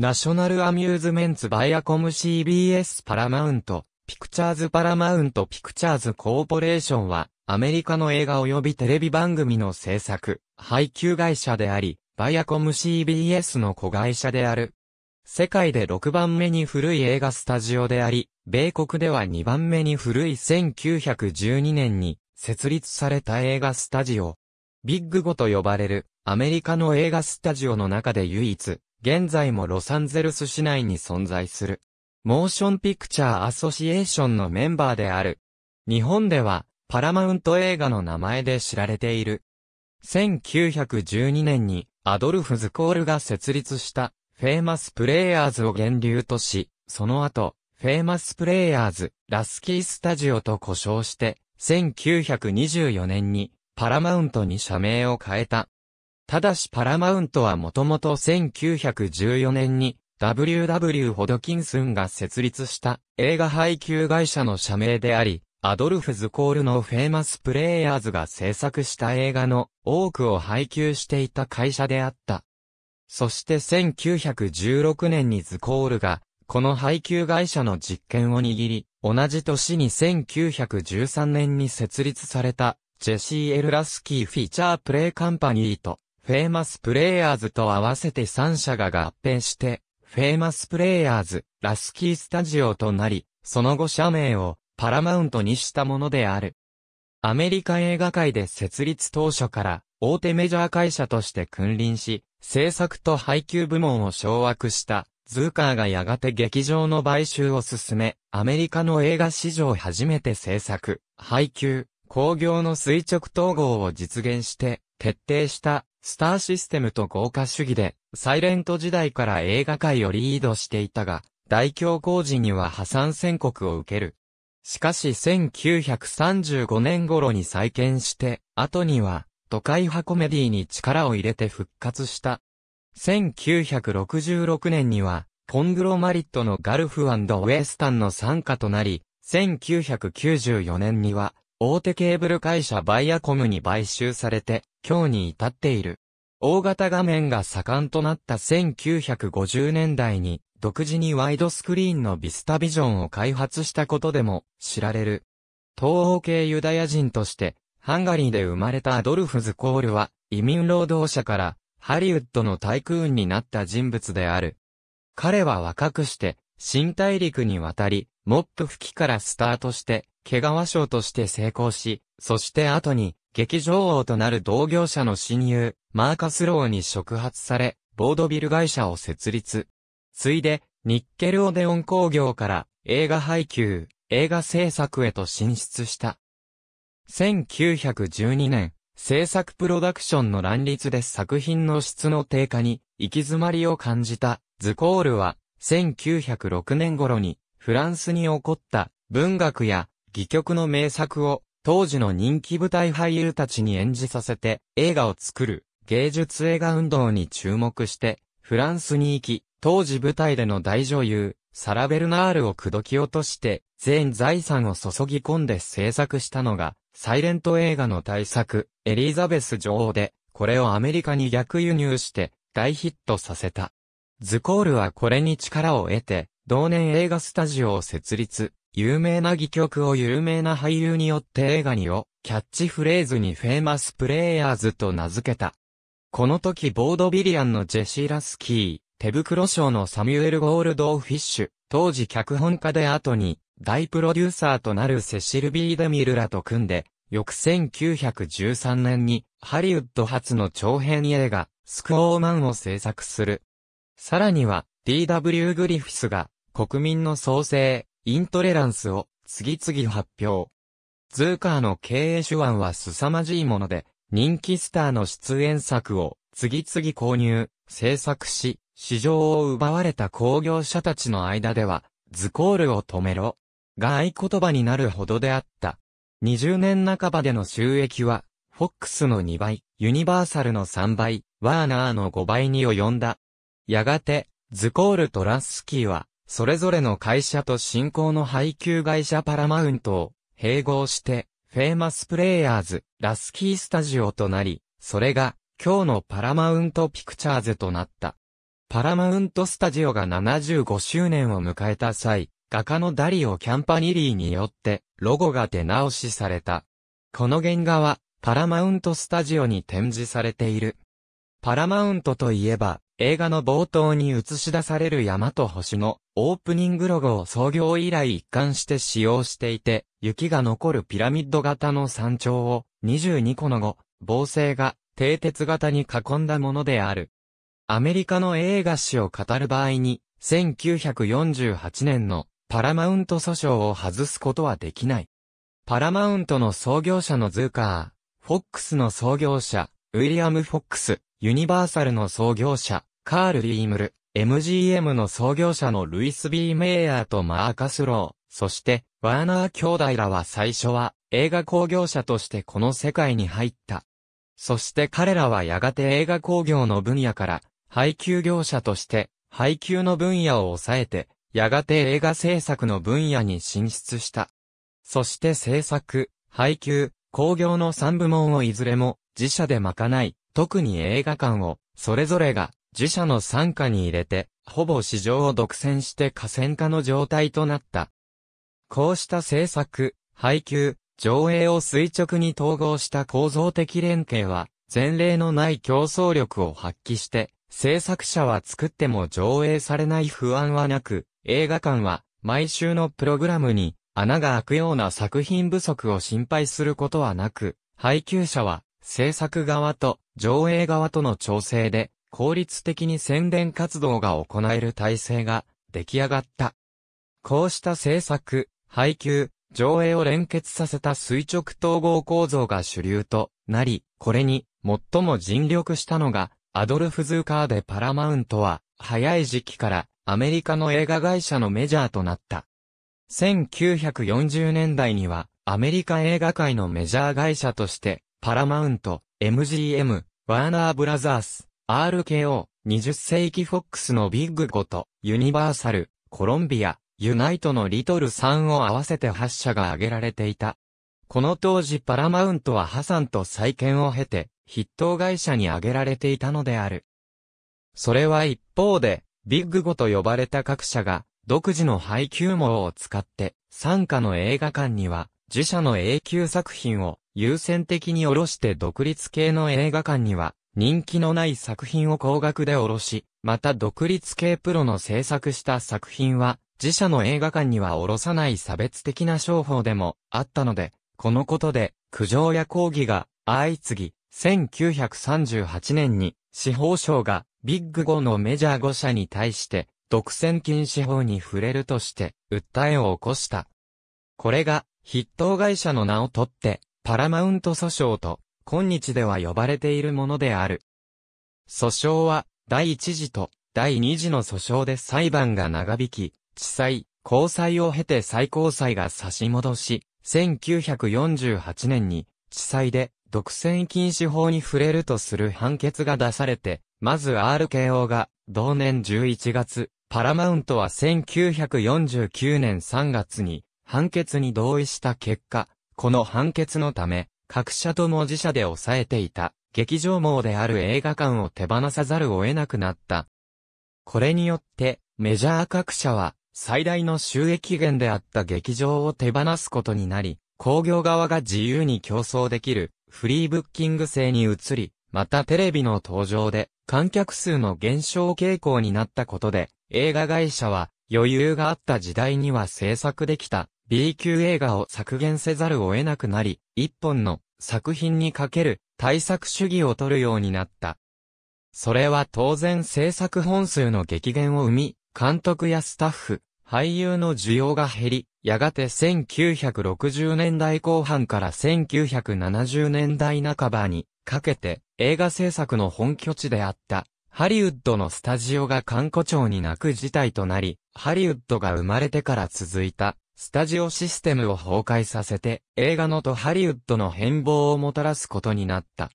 ナショナルアミューズメンツバイアコム CBS パラマウント、ピクチャーズパラマウントピクチャーズコーポレーションは、アメリカの映画及びテレビ番組の制作、配給会社であり、バイアコム CBS の子会社である。世界で6番目に古い映画スタジオであり、米国では2番目に古い1912年に設立された映画スタジオ。ビッグ5と呼ばれるアメリカの映画スタジオの中で唯一現在もロサンゼルス市内に存在する。モーションピクチャーアソシエーションのメンバーである。日本では、パラマウント映画の名前で知られている。1912年に、アドルフ・ズコールが設立した、フェーマス・プレイヤーズを源流とし、その後、フェーマス・プレイヤーズ、ラスキー・スタジオと呼称して、1924年に、パラマウントに社名を変えた。ただしパラマウントはもともと1914年に WW ホドキンスンが設立した映画配給会社の社名であり、アドルフ・ズコールのフェーマスプレイヤーズが制作した映画の多くを配給していた会社であった。そして1916年にズコールが、この配給会社の実権を握り、同じ年に1913年に設立された、ジェシー・エル・ラスキー・フィーチャー・プレイ・カンパニーと、フェイマスプレイヤーズと合わせて3社が合併して、フェイマスプレイヤーズ、ラスキースタジオとなり、その後社名をパラマウントにしたものである。アメリカ映画界で設立当初から大手メジャー会社として君臨し、制作と配給部門を掌握したズーカーがやがて劇場の買収を進め、アメリカの映画史上初めて制作、配給、工業の垂直統合を実現して、徹底したスターシステムと豪華主義で、サイレント時代から映画界をリードしていたが、大恐慌時には破産宣告を受ける。しかし1935年頃に再建して、後には、都会派コメディに力を入れて復活した。1966年には、コングロマリットのガルフウエスタンの参加となり、1994年には、大手ケーブル会社バイアコムに買収されて、今日に至っている。大型画面が盛んとなった1950年代に、独自にワイドスクリーンのビスタビジョンを開発したことでも知られる。東欧系ユダヤ人として、ハンガリーで生まれたアドルフ・ズコールは、移民労働者から、ハリウッドのタイクーンになった人物である。彼は若くして、新大陸に渡り、もっと吹きからスタートして、毛皮賞として成功し、そして後に、劇場王となる同業者の親友、マーカスローに触発され、ボードビル会社を設立。ついで、ニッケルオデオン工業から映画配給、映画制作へと進出した。1912年、制作プロダクションの乱立で作品の質の低下に行き詰まりを感じた、ズコールは、1906年頃にフランスに起こった文学や戯曲の名作を当時の人気舞台俳優たちに演じさせて映画を作る芸術映画運動に注目してフランスに行き、当時舞台での大女優、サラ・ベルナールを口説き落として、全財産を注ぎ込んで制作したのが、サイレント映画の大作、エリザベス女王で、これをアメリカに逆輸入して、大ヒットさせた。ズコールはこれに力を得て、同年映画スタジオを設立、有名な戯曲を有名な俳優によって映画にをキャッチフレーズにフェーマスプレイヤーズと名付けた。この時ボードビリアンのジェシー・ラスキー、手袋賞のサミュエル・ゴールド・フィッシュ、当時脚本家で後に大プロデューサーとなるセシル・ビー・デミルらと組んで、翌1913年にハリウッド初の長編映画、スクオーマンを制作する。さらには、D.W. グリフィスが国民の創生、イントレランスを次々発表。ズーカーの経営手腕は凄まじいもので、人気スターの出演作を次々購入、制作し、市場を奪われた工業者たちの間では、ズコールを止めろ。が合言葉になるほどであった。20年半ばでの収益は、フォックスの2倍、ユニバーサルの3倍、ワーナーの5倍に及んだ。やがて、ズコールとラスキーは、それぞれの会社と新興の配給会社パラマウントを併合して、フェーマスプレイヤーズ、ラスキースタジオとなり、それが今日のパラマウントピクチャーズとなった。パラマウントスタジオが75周年を迎えた際、画家のダリオ・キャンパニリーによってロゴが出直しされた。この原画はパラマウントスタジオに展示されている。パラマウントといえば、映画の冒頭に映し出される山と星のオープニングロゴを創業以来一貫して使用していて、雪が残るピラミッド型の山頂を22個の後、防星が低鉄型に囲んだものである。アメリカの映画史を語る場合に、1948年のパラマウント訴訟を外すことはできない。パラマウントの創業者のズーカー、フォックスの創業者、ウィリアム・フォックス、ユニバーサルの創業者、カール・リームル、MGM の創業者のルイス・ビー・メイヤーとマーカス・ロー、そして、ワーナー兄弟らは最初は映画工業者としてこの世界に入った。そして彼らはやがて映画工業の分野から配給業者として配給の分野を抑えて、やがて映画制作の分野に進出した。そして制作、配給、工業の3部門をいずれも自社で賄い、特に映画館をそれぞれが自社の傘下に入れて、ほぼ市場を独占して河川化の状態となった。こうした制作、配給、上映を垂直に統合した構造的連携は、前例のない競争力を発揮して、制作者は作っても上映されない不安はなく、映画館は毎週のプログラムに穴が開くような作品不足を心配することはなく、配給者は制作側と上映側との調整で効率的に宣伝活動が行える体制が出来上がった。こうした制作、配給、上映を連結させた垂直統合構造が主流となり、これに最も尽力したのがアドルフ・ズーカーでパラマウントは早い時期からアメリカの映画会社のメジャーとなった。1940年代にはアメリカ映画界のメジャー会社としてパラマウント、MGM、ワーナーブラザース、RKO、20世紀フォックスのビッグ5と、ユニバーサル、コロンビア、ユナイトのリトル3を合わせて8社が挙げられていた。この当時パラマウントは破産と再建を経て、筆頭会社に挙げられていたのである。それは一方で、ビッグ5と呼ばれた各社が、独自の配給網を使って、参加の映画館には、自社の永久作品を優先的に下ろして独立系の映画館には、人気のない作品を高額でおろし、また独立系プロの制作した作品は、自社の映画館にはおろさない差別的な商法でもあったので、このことで、苦情や抗議が相次ぎ、1938年に司法省がビッグ5のメジャー5社に対して独占禁止法に触れるとして訴えを起こした。これが筆頭会社の名を取ってパラマウント訴訟と今日では呼ばれているものである。訴訟は、第一次と第二次の訴訟で裁判が長引き、地裁、高裁を経て最高裁が差し戻し、1948年に、地裁で、独占禁止法に触れるとする判決が出されて、まず RKO が、同年11月、パラマウントは1949年3月に、判決に同意した結果、この判決のため、各社とも自社で抑えていた、劇場網である映画館を手放さざるを得なくなった。これによって、メジャー各社は、最大の収益源であった劇場を手放すことになり、工業側が自由に競争できる、フリーブッキング制に移り、またテレビの登場で、観客数の減少傾向になったことで、映画会社は、余裕があった時代には制作できた、B 級映画を削減せざるを得なくなり、一本の作品にかける対策主義を取るようになった。それは当然制作本数の激減を生み、監督やスタッフ、俳優の需要が減り、やがて1960年代後半から1970年代半ばにかけて映画制作の本拠地であったハリウッドのスタジオが観光庁に泣く事態となり、ハリウッドが生まれてから続いたスタジオシステムを崩壊させて、映画のとハリウッドの変貌をもたらすことになった。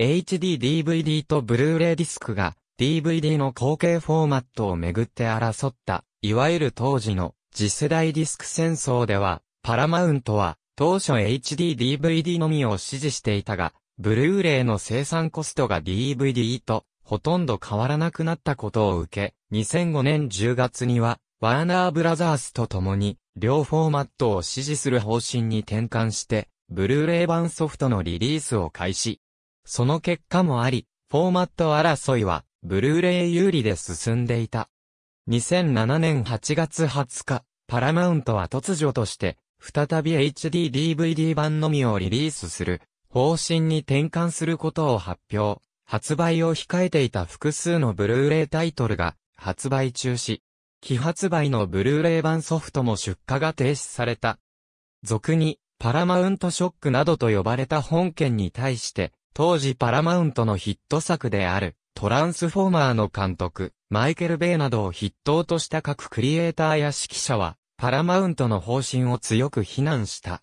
HD-DVD とブルーレイディスクが DVD の後継フォーマットをめぐって争った、いわゆる当時の次世代ディスク戦争では、パラマウントは当初 HD-DVD のみを支持していたが、ブルーレイの生産コストが DVD とほとんど変わらなくなったことを受け、2005年10月には、ワーナーブラザースと共に、両フォーマットを支持する方針に転換して、ブルーレイ版ソフトのリリースを開始。その結果もあり、フォーマット争いは、ブルーレイ有利で進んでいた。2007年8月20日、パラマウントは突如として、再び HDDVD 版のみをリリースする、方針に転換することを発表。発売を控えていた複数のブルーレイタイトルが、発売中止。既発売のブルーレイ版ソフトも出荷が停止された。俗に、パラマウントショックなどと呼ばれた本件に対して、当時パラマウントのヒット作である、トランスフォーマーの監督、マイケル・ベイなどを筆頭とした各クリエイターや指揮者は、パラマウントの方針を強く非難した。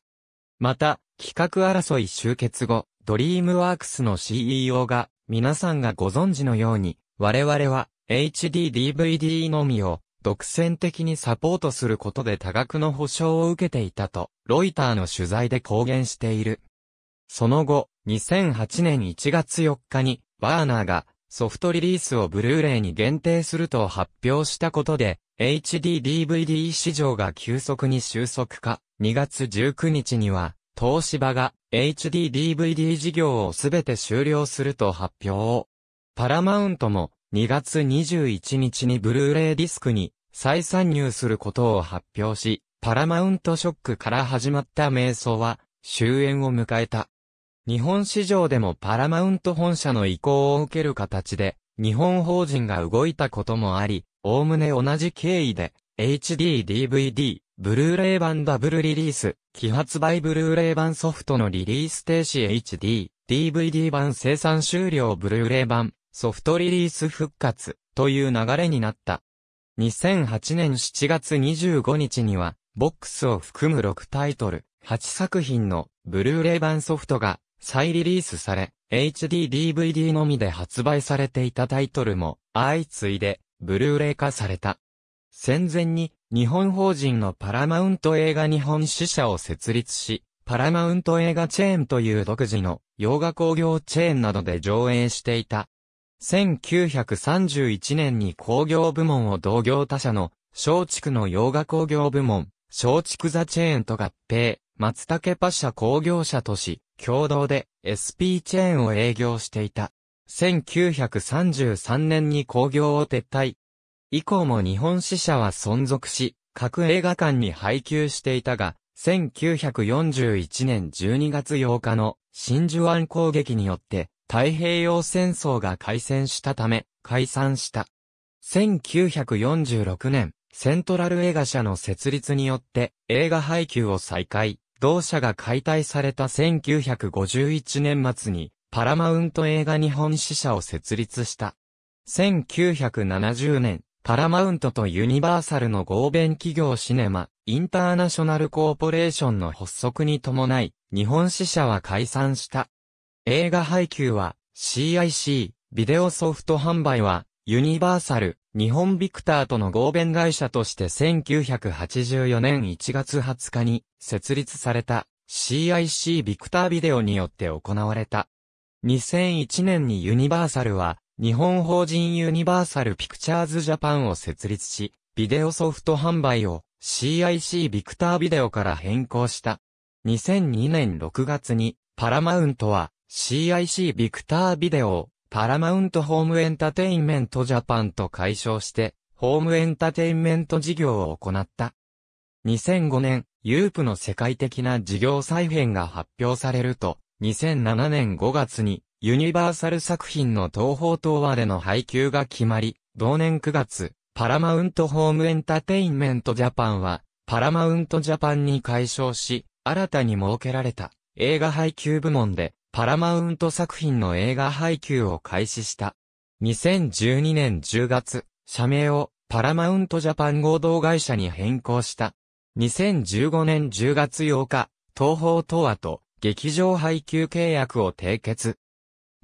また、企画争い終結後、ドリームワークスの CEO が、皆さんがご存知のように、我々は HDDVD のみを独占的にサポートすることで多額の保証を受けていたと、ロイターの取材で公言している。その後、2008年1月4日に、バーナーがソフトリリースをブルーレイに限定すると発表したことで、HDDVD 市場が急速に収束化。2月19日には、東芝が HDDVD 事業をすべて終了すると発表を。パラマウントも2月21日にブルーレイディスクに再参入することを発表し、パラマウントショックから始まった瞑想は終焉を迎えた。日本市場でもパラマウント本社の意向を受ける形で、日本法人が動いたこともあり、おおむね同じ経緯で、HD-DVD、ブルーレイ版ダブルリリース、既発売ブルーレイ版ソフトのリリース停止 HD、DVD 版生産終了ブルーレイ版、ソフトリリース復活、という流れになった。2008年7月25日には、ボックスを含む6タイトル、8作品のブルーレイ版ソフトが再リリースされ、HD-DVD のみで発売されていたタイトルも相次いでブルーレイ化された。戦前に日本法人のパラマウント映画日本支社を設立し、パラマウント映画チェーンという独自の洋画工業チェーンなどで上映していた1931年に工業部門を同業他社の、松竹の洋画工業部門、松竹ザチェーンと合併、松竹パ社工業者とし、共同で SP チェーンを営業していた。1933年に工業を撤退。以降も日本支社は存続し、各映画館に配給していたが、1941年12月8日の真珠湾攻撃によって太平洋戦争が開戦したため、解散した。1946年、セントラル映画社の設立によって映画配給を再開。同社が解体された1951年末にパラマウント映画日本支社を設立した。1970年、パラマウントとユニバーサルの合弁企業シネマ、インターナショナルコーポレーションの発足に伴い、日本支社は解散した。映画配給は CIC、ビデオソフト販売はユニバーサル、日本ビクターとの合弁会社として1984年1月20日に設立された CIC ビクタービデオによって行われた。2001年にユニバーサルは日本法人ユニバーサルピクチャーズジャパンを設立し、ビデオソフト販売を CIC ビクタービデオから変更した。2002年6月にパラマウントは CIC ビクタービデオ、パラマウントホームエンタテインメントジャパンと解消して、ホームエンタテインメント事業を行った。2005年、ユープの世界的な事業再編が発表されると、2007年5月に、ユニバーサル作品の東宝東和での配給が決まり、同年9月、パラマウントホームエンタテインメントジャパンは、パラマウントジャパンに解消し、新たに設けられた映画配給部門でパラマウント作品の映画配給を開始した。2012年10月、社名をパラマウントジャパン合同会社に変更した。2015年10月8日、東宝東亜と劇場配給契約を締結。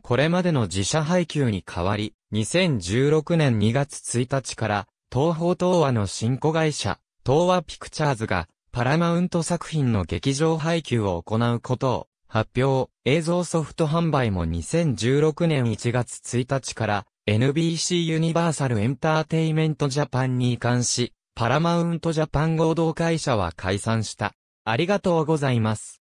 これまでの自社配給に代わり、2016年2月1日から、東宝東亜の新子会社、東亜ピクチャーズが、パラマウント作品の劇場配給を行うことを発表、映像ソフト販売も2016年1月1日から NBC ユニバーサルエンターテイメントジャパンに移管し、パラマウントジャパン合同会社は解散した。ありがとうございます。